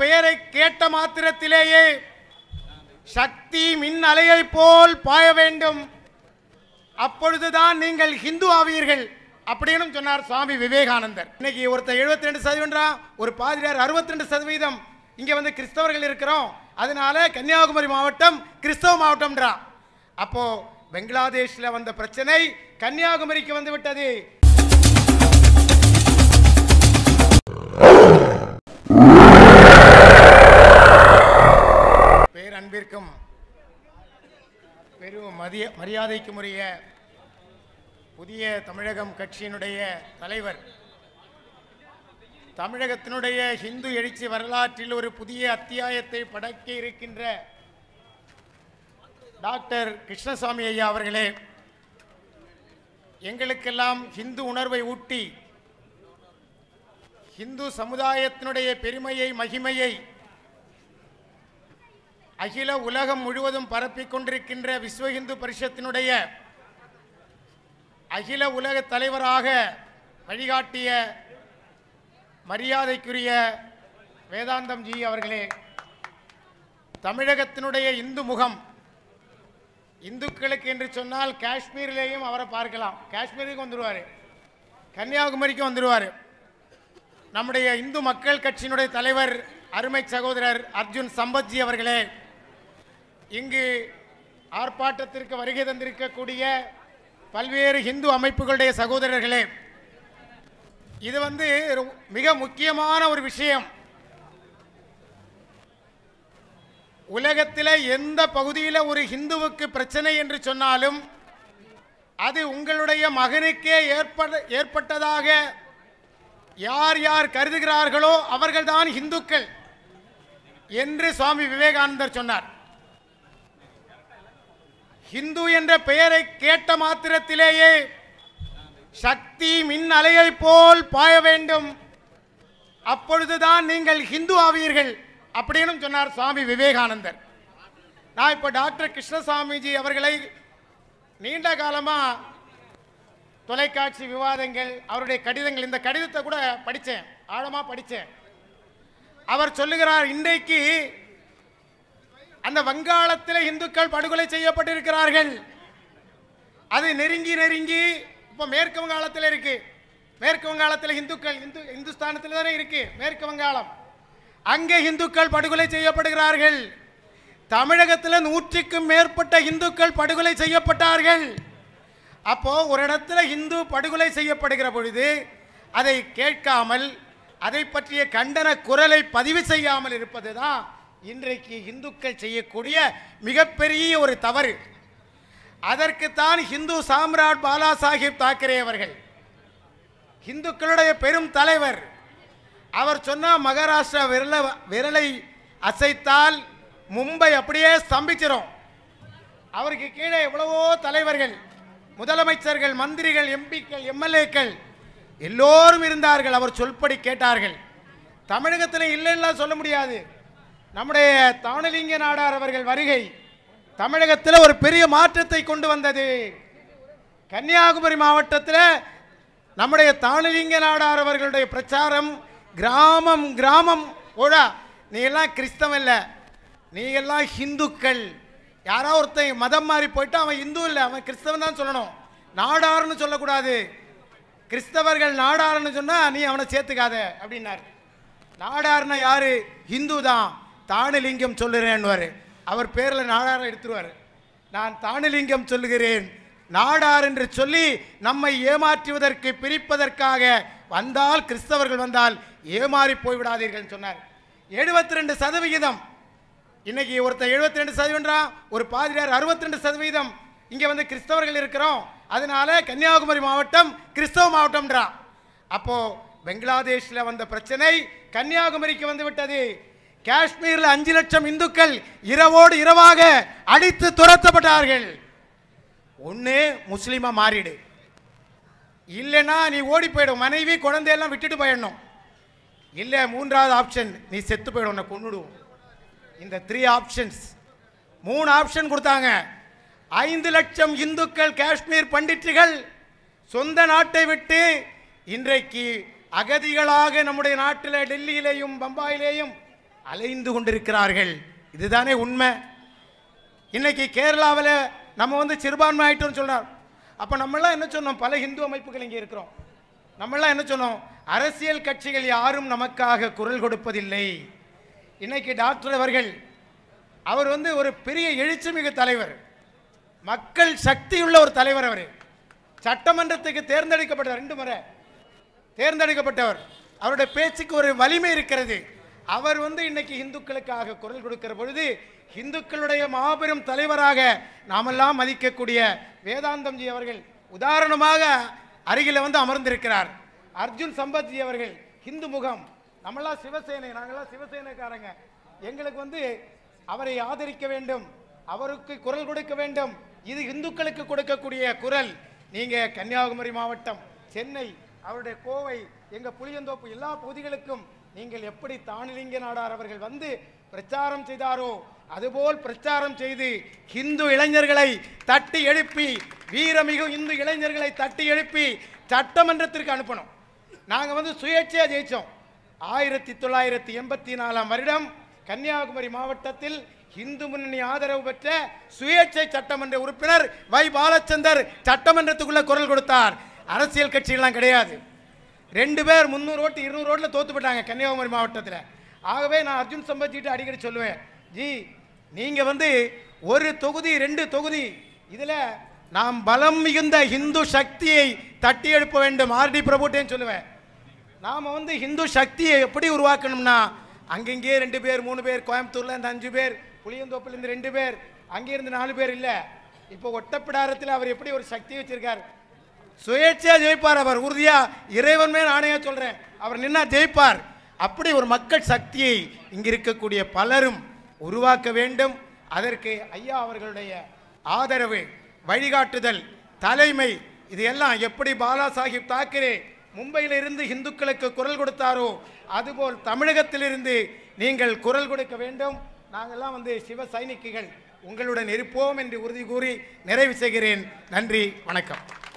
பெயரை கேட்ட மாத்திரத்திலேயே சக்தி மின் அலையை போல் பாய வேண்டும் அப்பொழுதுதான் நீங்கள் ஹிந்து ஆவீர்கள் அப்படின்னு சொன்னார் சுவாமி விவேகானந்தர் இன்னைக்கு ஒருத்தர் எழுபத்தி ரெண்டு சதவீதம் ஒரு பாதிரியார் அறுபத்தி ரெண்டு சதவீதம் இங்கே வந்து கிறிஸ்தவர்கள் இருக்கிறோம் அதனால கன்னியாகுமரி மாவட்டம் கிறிஸ்தவ மாவட்டம்ன்றா அப்போ பங்களாதேஷில் வந்த பிரச்சனை கன்னியாகுமரிக்கு வந்து விட்டது மதிய முறைய புதிய தமிழகம் கட்சியினுடைய தலைவர் தமிழகத்தினுடைய ஹிந்து எழுச்சி வரலாற்றில் ஒரு புதிய அத்தியாயத்தை படைக்க இருக்கின்ற டாக்டர் கிருஷ்ணசாமி ஐயா அவர்களே எங்களுக்கெல்லாம் ஹிந்து உணர்வை ஊட்டி ஹிந்து சமுதாயத்தினுடைய பெருமையை மகிமையை அகில உலகம் முழுவதும் பரப்பிக் கொண்டிருக்கின்ற விஸ்வ இந்து பரிஷத்தினுடைய அகில உலக தலைவராக வழிகாட்டிய மரியாதைக்குரிய வேதாந்தம் ஜி அவர்களே தமிழகத்தினுடைய இந்து முகம் இந்துக்களுக்கு என்று சொன்னால் காஷ்மீரிலேயும் அவரை பார்க்கலாம் காஷ்மீருக்கு வந்துடுவார் கன்னியாகுமரிக்கும் வந்துடுவார் நம்முடைய இந்து மக்கள் கட்சியினுடைய தலைவர் அருமை சகோதரர் அர்ஜுன் சம்பத்ஜி அவர்களே இங்கு ஆர்ப்பாட்டத்திற்கு வருகை தந்திருக்கக்கூடிய பல்வேறு இந்து அமைப்புகளுடைய சகோதரர்களே இது வந்து மிக முக்கியமான ஒரு விஷயம் உலகத்தில் எந்த பகுதியில் ஒரு ஹிந்துவுக்கு பிரச்சனை என்று சொன்னாலும் அது உங்களுடைய மகனுக்கே ஏற்பட ஏற்பட்டதாக யார் யார் கருதுகிறார்களோ அவர்கள்தான் இந்துக்கள் என்று சுவாமி விவேகானந்தர் சொன்னார் ஹிந்து என்ற பெயரை கேட்ட மாத்திரத்திலேயே சக்தி மின் அலையை போல் பாய வேண்டும் அப்பொழுதுதான் நீங்கள் ஹிந்து ஆவீர்கள் அப்படின்னு சொன்னார் சுவாமி விவேகானந்தர் நான் இப்போ டாக்டர் கிருஷ்ணசாமிஜி அவர்களை நீண்ட காலமாக தொலைக்காட்சி விவாதங்கள் அவருடைய கடிதங்கள் இந்த கடிதத்தை கூட படித்தேன் ஆழமாக படித்தேன் அவர் சொல்லுகிறார் இன்றைக்கு அந்த வங்காளத்தில் இந்துக்கள் படுகொலை செய்யப்பட்டிருக்கிறார்கள் அது நெருங்கி நெருங்கி இப்போ மேற்கு வங்காளத்தில் இருக்கு மேற்கு வங்காளத்தில் இந்துக்கள் இந்து இந்துஸ்தானத்தில் தானே இருக்கு மேற்கு வங்காளம் அங்கே இந்துக்கள் படுகொலை செய்யப்படுகிறார்கள் தமிழகத்தில் நூற்றுக்கும் மேற்பட்ட இந்துக்கள் படுகொலை செய்யப்பட்டார்கள் அப்போது ஒரு இடத்துல இந்து படுகொலை செய்யப்படுகிற பொழுது அதை கேட்காமல் அதை பற்றிய கண்டன குரலை பதிவு செய்யாமல் இருப்பது தான் இன்றைக்கு இந்துக்கள் செய்யக்கூடிய மிகப்பெரிய ஒரு தவறு அதற்குத்தான் ஹிந்து சாம்ராட் பாலா சாஹிப் தாக்கரே அவர்கள் இந்துக்களுடைய பெரும் தலைவர் அவர் சொன்னால் மகாராஷ்டிரா விரல விரலை அசைத்தால் மும்பை அப்படியே ஸ்தம்பிச்சிடும் அவருக்கு கீழே எவ்வளவோ தலைவர்கள் முதலமைச்சர்கள் மந்திரிகள் எம்பிக்கள் எம்எல்ஏக்கள் எல்லோரும் இருந்தார்கள் அவர் சொல்படி கேட்டார்கள் தமிழகத்தில் இல்லைன்னா சொல்ல முடியாது நம்முடைய தானலிங்க நாடார் அவர்கள் வருகை தமிழகத்தில் ஒரு பெரிய மாற்றத்தை கொண்டு வந்தது கன்னியாகுமரி மாவட்டத்தில் நம்முடைய தானலிங்க நாடார் அவர்களுடைய பிரச்சாரம் கிராமம் கிராமம் ஓடா நீ எல்லாம் கிறிஸ்தவ இல்லை நீ எல்லாம் ஹிந்துக்கள் யாரோ ஒருத்தன் மதம் மாறி போயிட்டு அவன் இந்து இல்லை அவன் கிறிஸ்தவன் தான் சொல்லணும் நாடார்னு சொல்லக்கூடாது கிறிஸ்தவர்கள் நாடார்னு சொன்னால் நீ அவனை சேர்த்துக்காத அப்படின்னார் நாடார்னா யார் ஹிந்து தான் தானலிங்கம் சொல்லுறேன்வார் அவர் பேரில் நாடார எடுத்துருவார் நான் தானலிங்கம் சொல்லுகிறேன் நாடார் என்று சொல்லி நம்மை ஏமாற்றுவதற்கு பிரிப்பதற்காக வந்தால் கிறிஸ்தவர்கள் வந்தால் ஏமாறி போய்விடாதீர்கள் சொன்னார் எழுபத்தி ரெண்டு சதவிகிதம் இன்னைக்கு ஒருத்தர் எழுபத்தி ரெண்டு சதவீதம் ஒரு பாதிரியார் அறுபத்தி ரெண்டு சதவீதம் இங்கே வந்து கிறிஸ்தவர்கள் இருக்கிறோம் அதனால கன்னியாகுமரி மாவட்டம் கிறிஸ்தவ மாவட்டம்ன்றா அப்போ பங்களாதேஷில் வந்த பிரச்சனை கன்னியாகுமரிக்கு வந்து விட்டது காஷ்மீரில் அஞ்சு லட்சம் இந்துக்கள் இரவோடு இரவாக அடித்து துரத்தப்பட்டார்கள் ஒன்று முஸ்லீமாக மாறிடு இல்லைன்னா நீ ஓடி போயிடும் மனைவி குழந்தையெல்லாம் விட்டுட்டு போயிடணும் இல்லை மூன்றாவது ஆப்ஷன் நீ செத்து போயிடும் உன்னை கொண்டுடுவோம் இந்த த்ரீ ஆப்ஷன்ஸ் மூணு ஆப்ஷன் கொடுத்தாங்க ஐந்து லட்சம் இந்துக்கள் காஷ்மீர் பண்டிட்டுகள் சொந்த நாட்டை விட்டு இன்றைக்கு அகதிகளாக நம்முடைய நாட்டில் டெல்லியிலேயும் பம்பாயிலேயும் அலைந்து கொண்டிருக்கிறார்கள் இதுதானே உண்மை இன்னைக்கு கேரளாவில் நம்ம வந்து சிறுபான்மை ஆயிட்டோம்னு சொன்னார் அப்போ நம்மளாம் என்ன சொன்னோம் பல ஹிந்து அமைப்புகள் இங்கே இருக்கிறோம் நம்மளாம் என்ன சொன்னோம் அரசியல் கட்சிகள் யாரும் நமக்காக குரல் கொடுப்பதில்லை இன்னைக்கு டாக்டர் அவர்கள் அவர் வந்து ஒரு பெரிய எழுச்சிமிகு தலைவர் மக்கள் சக்தியுள்ள ஒரு தலைவர் அவர் சட்டமன்றத்துக்கு தேர்ந்தெடுக்கப்பட்ட ரெண்டு முறை தேர்ந்தெடுக்கப்பட்டவர் அவருடைய பேச்சுக்கு ஒரு வலிமை இருக்கிறது அவர் வந்து இன்னைக்கு இந்துக்களுக்காக குரல் கொடுக்கிற பொழுது இந்துக்களுடைய மாபெரும் தலைவராக நாமெல்லாம் மதிக்கக்கூடிய வேதாந்தம்ஜி அவர்கள் உதாரணமாக அருகில் வந்து அமர்ந்திருக்கிறார் அர்ஜுன் சம்பத்ஜி அவர்கள் இந்து முகம் நம்மளாம் சிவசேனை நாங்களாம் சிவசேனைக்காரங்க எங்களுக்கு வந்து அவரை ஆதரிக்க வேண்டும் அவருக்கு குரல் கொடுக்க வேண்டும் இது இந்துக்களுக்கு கொடுக்கக்கூடிய குரல் நீங்கள் கன்னியாகுமரி மாவட்டம் சென்னை அவருடைய கோவை எங்கள் புளியந்தோப்பு எல்லா பகுதிகளுக்கும் நீங்கள் எப்படி தானிலிங்க நாடார் அவர்கள் வந்து பிரச்சாரம் செய்தாரோ அதுபோல் பிரச்சாரம் செய்து இந்து இளைஞர்களை தட்டி எழுப்பி வீரமிகு இந்து இளைஞர்களை தட்டி எழுப்பி சட்டமன்றத்திற்கு அனுப்பணும் நாங்கள் வந்து சுயேட்சையாக ஜெயித்தோம் ஆயிரத்தி தொள்ளாயிரத்தி எண்பத்தி நாலாம் வருடம் கன்னியாகுமரி மாவட்டத்தில் இந்து முன்னணி ஆதரவு பெற்ற சுயேட்சை சட்டமன்ற உறுப்பினர் வை பாலச்சந்தர் சட்டமன்றத்துக்குள்ள குரல் கொடுத்தார் அரசியல் கட்சிகள்லாம் கிடையாது ரெண்டு பேர் முந்நூறு ஓட்டு இருநூறு ஓட்டில் தோத்து போட்டாங்க கன்னியாகுமரி மாவட்டத்தில் ஆகவே நான் அர்ஜுன் சம்பத்திட்டு அடிக்கடி சொல்லுவேன் ஜி நீங்கள் வந்து ஒரு தொகுதி ரெண்டு தொகுதி இதில் நாம் பலம் மிகுந்த இந்து சக்தியை தட்டி எழுப்ப வேண்டும் ஆர்டி பிரபுட்டேன்னு சொல்லுவேன் நாம் வந்து இந்து சக்தியை எப்படி உருவாக்கணும்னா அங்கங்கே ரெண்டு பேர் மூணு பேர் கோயம்புத்தூரில் இருந்து அஞ்சு பேர் புளியந்தோப்பிலேருந்து ரெண்டு பேர் அங்கேருந்து நாலு பேர் இல்லை இப்போ ஒட்டப்பிடாரத்தில் அவர் எப்படி ஒரு சக்தி வச்சுருக்கார் சுயேட்சையாக ஜெயிப்பார் அவர் உறுதியாக இறைவன்மே நானே சொல்கிறேன் அவர் நின்னா ஜெயிப்பார் அப்படி ஒரு மக்கள் சக்தியை இங்கே இருக்கக்கூடிய பலரும் உருவாக்க வேண்டும் அதற்கு ஐயா அவர்களுடைய ஆதரவு வழிகாட்டுதல் தலைமை இது எல்லாம் எப்படி பாலா சாஹிப் தாக்கரே மும்பையிலிருந்து இந்துக்களுக்கு குரல் கொடுத்தாரோ அதுபோல் தமிழகத்திலிருந்து நீங்கள் குரல் கொடுக்க வேண்டும் நாங்கள்லாம் வந்து சிவ சைனிக்குகள் உங்களுடன் இருப்போம் என்று உறுதி கூறி நிறைவு செய்கிறேன் நன்றி வணக்கம்